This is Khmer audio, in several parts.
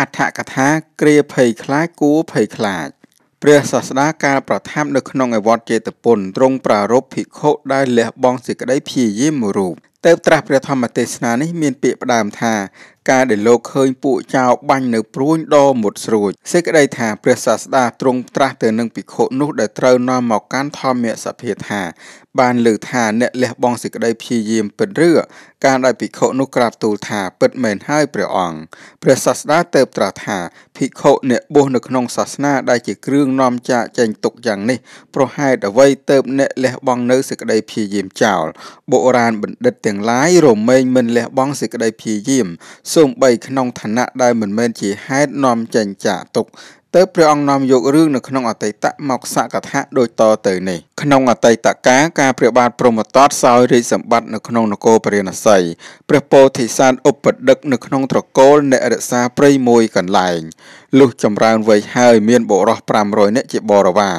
អដ្ឋកថាគ្រាភ័យខ្លាចគួរភ័យខ្លាចព្រះសាស្តាកាលប្រថាប់នៅក្នុងឯវត្តជេតពុនទ្រង់ប្រារព្ធភិក្ខុដែលលះបង់សេចក្តីព្យាយាមមួយរូបទៅត្រាស់ព្រះធម្មទេសនានេះមានពាក្យផ្ដើមថាការដែលលោកឃើញពួកចៅបាញ់នៅព្រួញដ៏មុតស្រួចសេចក្តីថាព្រះសាស្តាទ្រង់ត្រាស់ទៅនឹងភិក្ខុនោះដែលត្រូវនាំមកកាន់ធម្មសភាថាបានលើកថាអ្នកលះបង់សេចក្តីព្យាយាមពិតឬការដែលភិក្ខុនោះក្រាបទូលថា ពិតមែនហើយព្រះអង្គព្រះសាស្តាទៅត្រាស់ថាភិក្ខុអ្នកបួសនៅក្នុងសាសនាដែលជាគ្រឿងនាំចាកចែងទុកយ៉ាងនេះប្រហែលអ្វីទៅអ្នកលះបង់នៅសេចក្តីព្យាយាមចោលបុរាណបណ្ឌិតទាំងឡាយរមែងមិនលះបង់សេចក្តីព្យាយាមសសូម្បីក្នុងឋានៈដែលមិនមែនជាហេតុនាំចេញចាកទុក្ខទើបព្រះអង្គនាំយករឿងនៅក្នុងអតីតមកសកថាដូចតទៅនេះក្នុងអតីតកាលការព្រះបាទព្រហ្មទត្តសោយរាជសម្បត្តិនៅក្នុងនគរពរាណសីព្រះពោធិសត្វឧបដឹកនៅក្នុងត្រកូលអ្នករក្សាព្រៃមួយកន្លែងលុះចម្រើនវ័យហើយមានបុរស500នាក់ជាបរិវារ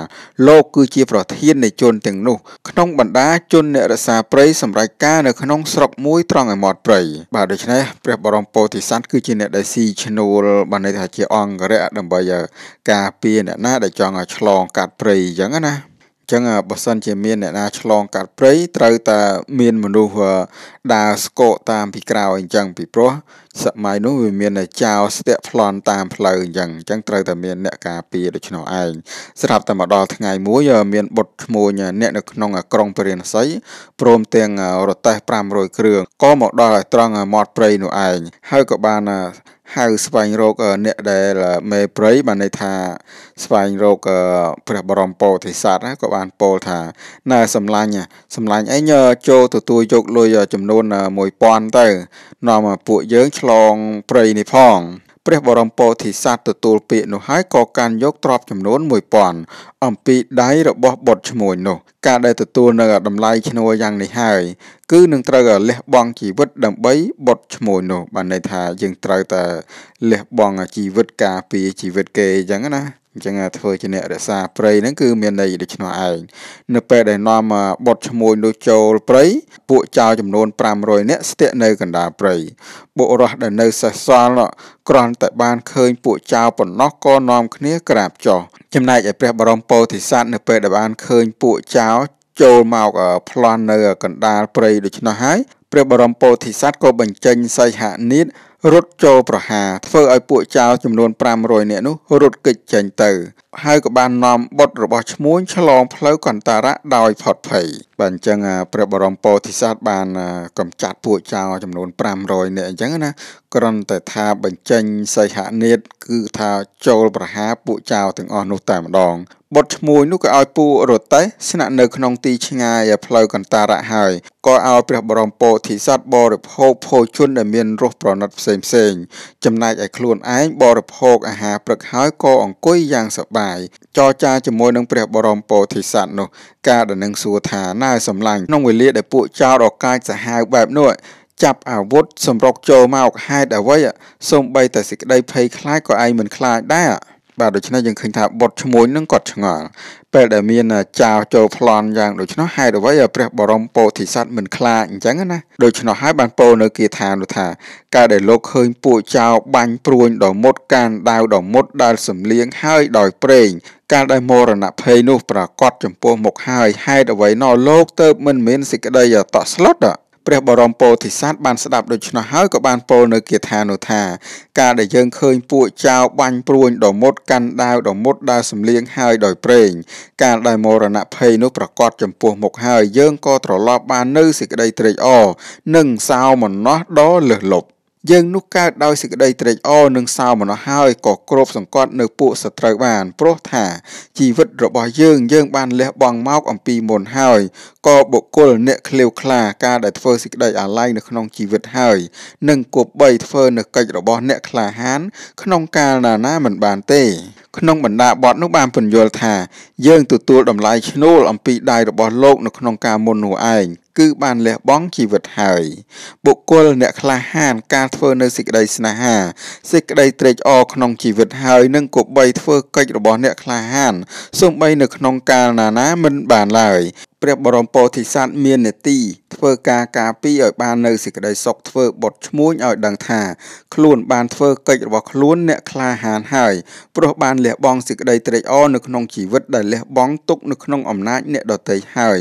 លោកគឺជាប្រធាននៃជនទាំងនោះក្នុងបੰដាជនអ្នករក្សាព្រៃសម្រាប់ការនៅក្នុងស្រុកមួយត្រង់ឯមាត់ព្រៃបាទដូច្នេះព្រះបរមពោធិសត្វគឺជាអ្នកដែលស៊ីឈ្នួលបានន័យថាជាអង្គរៈដើម្បីការពារអ្នកណាដែលចង់ឆ្លងកាត់ព្រៃអញ្ចឹងណាចឹងបើសិនជាមាន អ្នកណាឆ្លងកាត់ព្រៃត្រូវតែមានមនុស្សដើរស្កកតាមពីក្រោយអញ្ចឹងពីព្រោះសម័យនោះវាមានចោរស្ទាក់ប្លន់តាមផ្លូវអញ្ចឹងអញ្ចឹងត្រូវតែមានអ្នកការពារដូច្នោះឯងស្រាប់តែមកដល់ថ្ងៃមួយ មានបុតឈ្មោះអ្នកនៅក្នុងក្រុងពរាណសីព្រមទាំងរទេះ500គ្រឿងក៏មកដល់ត្រង់មាត់ព្រៃនោះឯងហើយក៏បានហៅស្វែងរកអ្នកដែលមេព្រៃបានន័យថា ស្វែងរកព្រះបរមពោធិសត្វក៏បានពោលថាណែសម្លាញ់សម្លាញ់អីចូលទទួលយកលុយចំនួន1000ទៅនាំពួកយើងឆ្លងព្រៃនេះផងព្រះបរមពោធិសត្វទទួលពាក្យនោះហើយក៏កាន់យកទ្រព្យចំនួន1000អំពីដៃរបស់បុត្រឈ្មួញនោះ ការដែលទទួលនៅតម្លៃឈ្នួលយ៉ាងនេះហើយគឺនឹងត្រូវលះបង់ជីវិតដើម្បីបុត្រឈ្មួញនោះ បានន័យថាយើងត្រូវតែលះបង់ជីវិតការពារជីវិតគេអញ្ចឹងណាអញ្ចឹងធ្វើជាអ្នករក្សាព្រៃហ្នឹងគឺមានន័យដូច្នោះឯងនៅ ពេលដែលនាំបុតឈ្មោះនោះចូលព្រៃពួកចោរចំនួន500នាក់ស្ទាក់នៅកណ្ដាលព្រៃបុករស់ដែលនៅសេះសល់ក្រាន់តែបាន ឃើញពួកចោរប៉ុណ្ណោះក៏នាំគ្នាក្រាបចុះចំណែកឯព្រះបរមពោធិសត្វនៅ ពេលដែលបានឃើញពួកចោរចូលមកប្លន់នៅកណ្ដាលព្រៃដូច្នោះហើយព្រះបរមពោធិសត្វក៏បញ្ចេញសីហនាទរត់ចូលប្រហារធ្វើឲ្យពួកចោរចំនួន500នាក់នោះរត់គេចចេញទៅ។ហើយក៏បាននាំបុត្ររបស់ឈ្មួញឆ្លងផ្លូវកន្តារៈដោយផុតភ័យបាទអញ្ចឹងព្រះបរមពោធិសត្វបានកំចាត់ពួកចោរចំនួន500នាក់អញ្ចឹងណាគ្រាន់តែថាបញ្ចេញសិហនេតគឺថាចូលប្រហារពួកចោរទាំងអស់នោះតែម្ដង បុត្រឈ្មួញនោះក៏ឲ្យពួករតេស្នាក់នៅក្នុងទីឆ្ងាយផ្លូវកន្តារៈហើយក៏ឲ្យព្រះបរមពោធិសត្វបរិភោគភោជនដែលមានរសប្រណិតផ្សេងផ្សេងចំណែកឯខ្លួនឯងបរិភោគអាហារព្រឹកហើយក៏អង្គុយយ៉ាងសប្បាយរាយចរចាជាមួយនឹងព្រះបរមពោធិសត្វនោះការដែលនឹងសួរថាណែសម្លាញ់ក្នុងវេលាដែលពួកចោរអកាចសាហាវបែបនោះចាប់អាវុធសម្រុកចូលមកហេតុអ្វីសូម្បីតែសេចក្តីភ័យខ្លាចក៏ឯងមិនខ្លាចដែរបាទដូច្នេះយើងឃើញថាបុតឈ្មោះនឹងគាត់ឆ្ងល់ពេលដែលមាន ចៅចូលប្លន់យ៉ាងដូច្នោះហេតុអ្វីឲ្យព្រះបរមពោធិសត្វមិនខ្លាចអញ្ចឹងណាដូច្នោះហើយបានពោនៅគាថានោះថាកាលដែលលោកឃើញពួកចៅបាញ់ព្រួញដល់មុតកានដាវដល់មុតដែលសំលៀងហើយដោយប្រេង កាលដែលមរណភ័យនោះ ប្រកាសចំពោះមុខហើយហេតុអ្វីណោះលោកទៅមិនមានសេចក្តីតក់ស្លុតព្រះបរមពោធិសត្វបានស្ដាប់ដូច្នោះហើយក៏បានពោលនៅគាថានោះថាការដែលយើងឃើញពួកចៅបាញ់ព្រួញដ៏មុតកាន់ដាវដ៏មុតដើរសំលៀងហើយដោយព្រេងកាលដែលមរណភ័យនោះប្រកាសចំពោះមុខហើយយើងក៏ត្រឡប់បាននៅសេចក្តីត្រេកអរនិងសោមនស្សដ៏លើសលប់យើងនោះកើតដោយសេចក្តីត្រេកអរនិងសោមនស្សហើយក៏គ្របសង្កត់នៅពួកសត្រូវបានព្រោះថាជីវិតរបស់យើង យើងបានលះបង់មកអំពីមុនហើយក៏បុគ្គលអ្នកក្លាវខ្លាការដែលធ្វើសេចក្តីអាល័យនៅក្នុងជីវិតហើយនិងគប្បីធ្វើនៅកិច្ចរបស់អ្នកក្លាហានក្នុងកាលណាណាមិនបានទេក្នុងបណ្ដាបទនោះបានពន្យល់ថាយើងទទួលតម្លៃឈ្នួលអំពីដៃរបស់លោកនៅក្នុងការមុននោះឯងគឺបានលះបង់ជីវិតហើយបុគ្គលអ្នកក្លាហានការធ្វើនៅសេចក្តីស្នេហាសេចក្តីត្រេកអរក្នុងជីវិតហើយនឹងគប្បីធ្វើកិច្ចរបស់អ្នកក្លាហានសូម្បីនៅក្នុងកាលណាណាមិនបានឡើយព្រះបរមពោធិសត្វមាននេតិធ្វើការការពារឲ្យបាននៅសេចក្តីសុខធ្វើ បុតឈ្មួញឲ្យដឹងថាខ្លួនបានធ្វើកិច្ចរបស់ខ្លួនអ្នកក្លាហានហើយព្រោះបានលះបង់សេចក្តីត្រេកអរនៅក្នុងជីវិតដែលលះបង់ទុកនៅក្នុងអំណាចអ្នកដទៃហើយ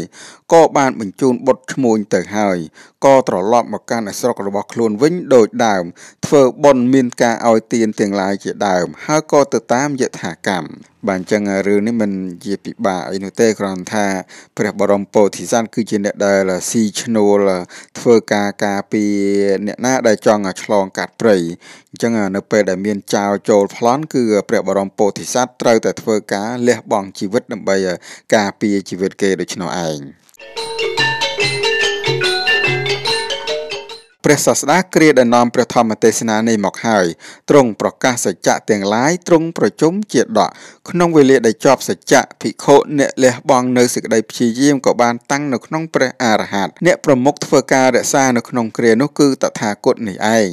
ក៏បាន បញ្ជូនបុតឈ្មួញទៅហើយក៏ត្រឡប់មកកាន់ស្រុករបស់ខ្លួនវិញដោយដើមធ្វើបុណ្យមានការឲ្យទានទាំងឡាយជាដើមហើយក៏ទៅតាមយថាកម្មបាទអញ្ចឹងរឿងនេះមិនជាពិបាកអីនោះទេគ្រាន់ថាព្រះបរមពោធិសត្វគឺជាអ្នកដែលស៊ីឈ្នួលធ្វើការការពីអ្នកណា ដែលចង់ឆ្លងកាត់ព្រៃអញ្ចឹងនៅពេលដែលមានចោរចូលប្លន់គឺព្រះបរមពោធិសត្វត្រូវតែធ្វើការលះបង់ជីវិតដើម្បី ការពារជីវិតគេដូច្នោះឯង។ព្រះសាស្តាគ្រាដណ្ដំព្រះធម្មទេសនានេះមកហើយទ្រង់ប្រកាសសច្ចៈទាំងឡាយទ្រង់ប្រជុំជាដកក្នុងវេលាដែលជាប់សច្ចៈភិក្ខុអ្នកលះបង់នៅសេចក្តីព្យាយាមក៏បានតាំងនៅក្នុងព្រះអរហន្តអ្នកប្រមុខធ្វើការរក្សានៅក្នុងគ្រានោះគឺតថាគតនេះឯង